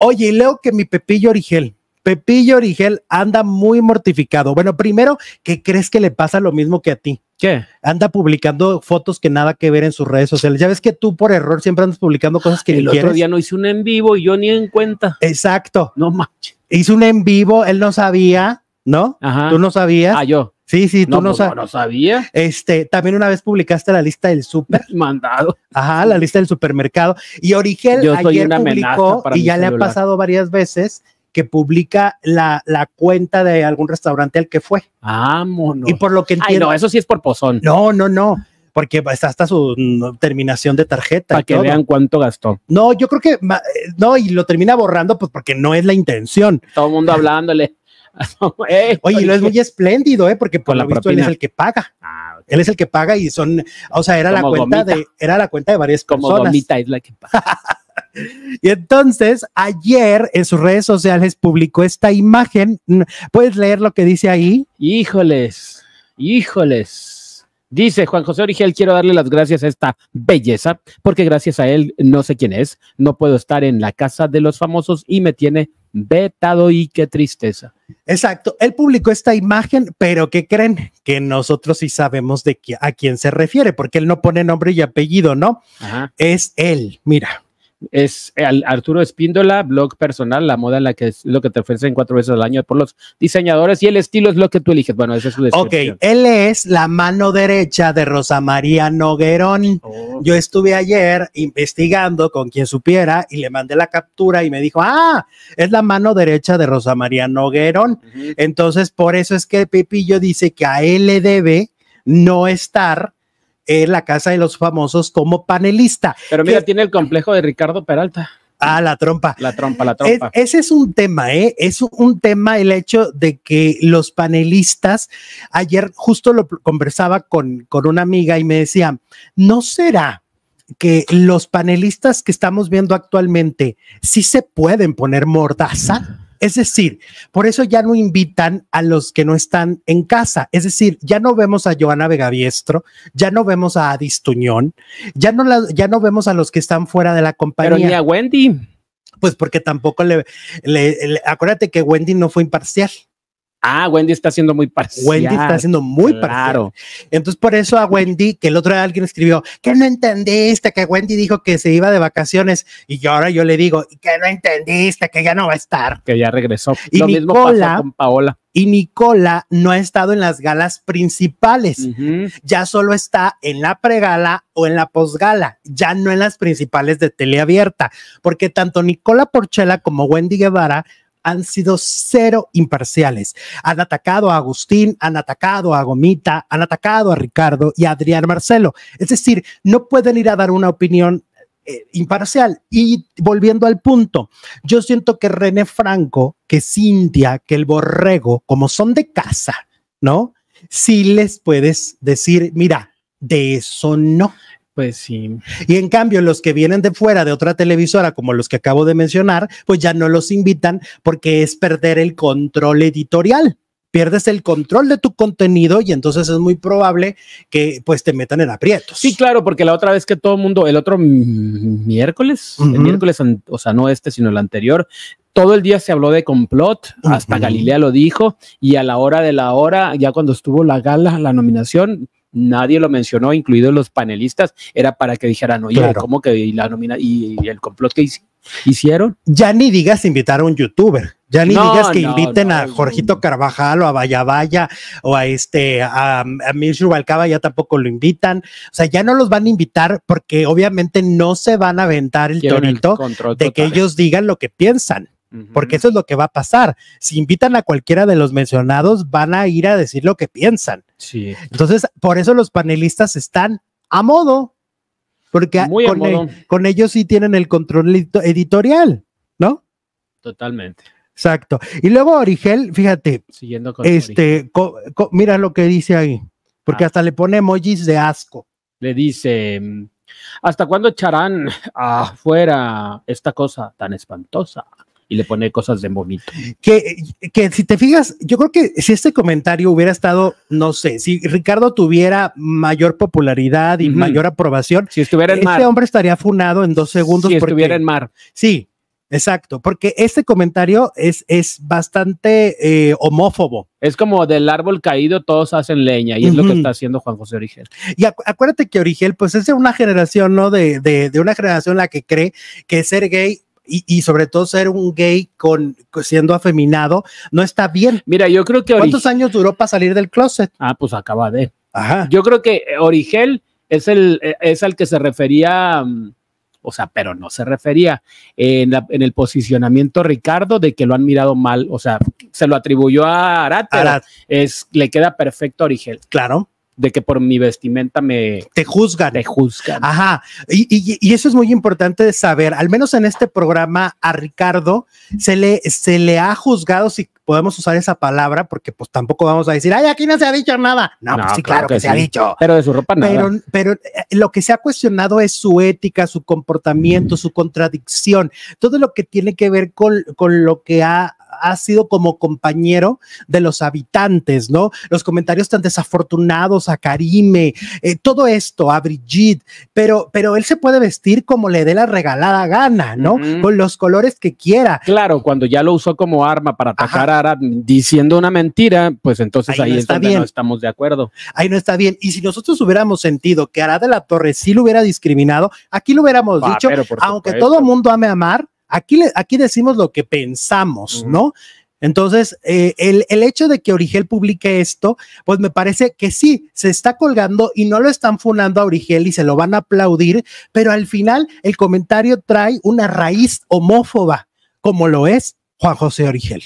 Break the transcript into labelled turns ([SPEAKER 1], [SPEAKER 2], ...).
[SPEAKER 1] Oye, y leo que mi Pepillo Origel, Pepillo Origel anda muy mortificado. Bueno, primero, ¿qué crees que le pasa lo mismo que a ti? ¿Qué? Anda publicando fotos que nada que ver en sus redes sociales. Ya ves que tú por error siempre andas publicando cosas que El ni otro día no hice un en vivo y yo ni en cuenta. Exacto. No manches. Hice un en vivo, él no sabía, ¿no? Ajá. Tú no sabías. Ah, yo. Sí, sí, tú pues, no, no,
[SPEAKER 2] sabía.
[SPEAKER 1] Este, también una vez publicaste la lista del super. Mandado. Ajá, la lista del supermercado. Y Origen Yo ayer publicó, y ya le ha pasado varias veces, que publica la, la, cuenta de algún restaurante al que fue. Vámonos. Y por lo que entiendo. no, eso sí es por pozón. No, no, no porque está hasta su mm, terminación de tarjeta. Para que vean cuánto gastó. No, yo creo que eh, no, y lo termina borrando, pues porque no es la intención. Todo el mundo hablándole. Eh, Oye, y lo es muy espléndido, ¿eh? Porque por la visto, él es el que paga. Ah, él es el que paga y son, o sea, era la cuenta de, era la cuenta de varias Como es paga. Y entonces ayer en sus redes sociales publicó esta imagen. ¿Puedes leer lo que dice ahí? Híjoles, híjoles.
[SPEAKER 2] Dice Juan José Origel, quiero darle las gracias a esta belleza, porque gracias a él no sé quién es, no puedo estar en la casa de los famosos
[SPEAKER 1] y me tiene vetado y qué tristeza. Exacto, él publicó esta imagen, pero ¿qué creen? Que nosotros sí sabemos de a quién se refiere, porque él no pone nombre y apellido, ¿no? Es él, mira. Es Arturo Espíndola, blog
[SPEAKER 2] personal, la moda en la que es lo que te ofrecen cuatro veces al año por los diseñadores y el estilo es lo que tú eliges. Bueno, esa es su descripción. Ok,
[SPEAKER 1] él es la mano derecha de Rosa María Noguerón. Oh. Yo estuve ayer investigando con quien supiera y le mandé la captura y me dijo, ah, es la mano derecha de Rosa María Noguerón. Entonces, por eso es que Pepillo dice que a él le debe no estar en la Casa de los Famosos como panelista. Pero mira,
[SPEAKER 2] tiene el complejo de Ricardo Peralta.
[SPEAKER 1] Ah, la trompa. La trompa, la trompa. ese es un tema, ¿eh? Es un tema el hecho de que los panelistas, ayer justo lo conversaba con, con una amiga y me decía, ¿no será que los panelistas que estamos viendo actualmente sí se pueden poner mordaza? Es decir, por eso ya no invitan a los que no están en casa. Es decir, ya no vemos a Joana Vegaviestro, ya no vemos a Adis Tuñón, ya no, ya no vemos a los que están fuera de la compañía. Pero ni a Wendy. Pues porque tampoco le, le, le acuérdate que Wendy no fue imparcial. Ah, Wendy está siendo muy parcial. Wendy está siendo muy claro. Entonces, por eso a Wendy, que el otro día alguien escribió, que no entendiste que Wendy dijo que se iba de vacaciones y ahora yo le digo, que no entendiste que ya no va a estar. Que ya regresó. Y Lo Nicola, mismo con Paola. Y Nicola no ha estado en las galas principales. Ya solo está en la pregala o en la posgala, ya no en las principales de teleabierta, porque tanto Nicola Porchela como Wendy Guevara han sido cero imparciales. Han atacado a Agustín, han atacado a Gomita, han atacado a Ricardo y a Adrián Marcelo. Es decir, no pueden ir a dar una opinión eh, imparcial. Y volviendo al punto, yo siento que René Franco, que Cintia, que el borrego, como son de casa, ¿no? Si les puedes decir, mira, de eso no. Pues sí. Y en cambio, los que vienen de fuera de otra televisora, como los que acabo de mencionar, pues ya no los invitan porque es perder el control editorial. Pierdes el control de tu contenido y entonces es muy probable que pues te metan en aprietos.
[SPEAKER 2] Sí, claro, porque la otra vez que todo el mundo, el otro miércoles, el miércoles, o sea, no este, sino el anterior, todo el día se habló de complot, hasta Galilea lo dijo, y a la hora de la hora, ya cuando estuvo la gala, la nominación, nadie lo mencionó, incluidos los panelistas, era
[SPEAKER 1] para que dijeran, oye, claro. ¿cómo que la nómina y, el complot que hicieron? Ya ni digas invitar a un youtuber, ya ni digas que inviten a Jorgito Carvajal o a Vaya Vaya o a este, a, Mirshu ya tampoco lo invitan, o sea, ya no los van a invitar porque obviamente no se van a aventar el tonito de que ellos digan lo que piensan. Porque eso es lo que va a pasar. Si invitan a cualquiera de los mencionados, van a ir a decir lo que piensan. Sí. Entonces, por eso los panelistas están a modo. Porque con, ellos sí tienen el control editorial, ¿no?
[SPEAKER 2] Totalmente.
[SPEAKER 1] Exacto. Y luego Origel, fíjate, Siguiendo con este, mira lo que dice ahí, porque ah. hasta le pone emojis de asco.
[SPEAKER 2] Le dice, ¿hasta cuándo echarán afuera esta cosa tan espantosa? y le pone cosas de bonito.
[SPEAKER 1] Que, que si te fijas, yo creo que si este comentario hubiera estado, no sé, si Ricardo tuviera mayor popularidad y mayor aprobación, si estuviera en este hombre estaría funado en dos segundos. Si estuviera en mar. Sí, Exacto, porque este comentario es, es bastante eh, homófobo.
[SPEAKER 2] Es como del árbol caído todos hacen leña y es lo que está haciendo Juan José Origel.
[SPEAKER 1] Y acuérdate que Origel pues es de una generación, ¿no? De, de, una generación la que cree que ser gay y, sobre todo ser un gay con siendo afeminado no está bien. Mira, yo creo que ¿cuántos años duró para salir del closet? Ah, pues acaba de.
[SPEAKER 2] Ajá. Yo creo que eh, Origel es el eh, es al que se refería, mm, o sea, pero no se refería en, el posicionamiento Ricardo de que lo han mirado mal, o sea, se lo atribuyó a Arate. Arat. Es le queda perfecto a Origel. Claro de que por mi vestimenta me... Te juzgan. Te juzgan.
[SPEAKER 1] Ajá. Y, y, y, eso es muy importante de saber, al menos en este programa a Ricardo se le, se le ha juzgado, si podemos usar esa palabra, porque pues tampoco vamos a decir, ay, aquí no se ha dicho nada. No, pues, sí, claro, que, se ha dicho. Pero de su ropa nada. Pero, eh, lo que se ha cuestionado es su ética, su comportamiento, su contradicción, todo lo que tiene que ver con, con lo que ha ha sido como compañero de los habitantes, ¿no? Los comentarios tan desafortunados a Karime, eh, todo esto, a Brigitte, pero, pero él se puede vestir como le dé la regalada gana, ¿no? Con los colores que quiera.
[SPEAKER 2] Claro, cuando ya lo usó como arma para atacar a Arad diciendo una mentira, pues entonces ahí, está bien. no
[SPEAKER 1] estamos de acuerdo. Ahí no está bien. Y si nosotros hubiéramos sentido que Arad de la Torre sí lo hubiera discriminado, aquí lo hubiéramos ah, dicho, aunque todo mundo ame amar, Aquí, decimos lo que pensamos, ¿no? Entonces, eh, el, el, hecho de que Origel publique esto, pues me parece que sí, se está colgando y no lo están funando a Origel y se lo van a aplaudir, pero al final el comentario trae una raíz homófoba, como lo es Juan José Origel.